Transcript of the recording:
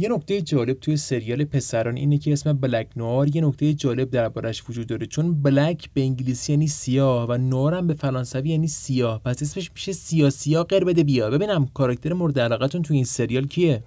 یه نکته جالب توی سریال پسران اینه که اسم بلک نوار یه نکته جالب دربارش وجود داره چون بلک به انگلیسی یعنی سیاه و نوار هم به فرانسوی یعنی سیاه پس اسمش میشه سیاسیا قربده بیا ببینم کاراکتر مورد علاقتون توی این سریال کیه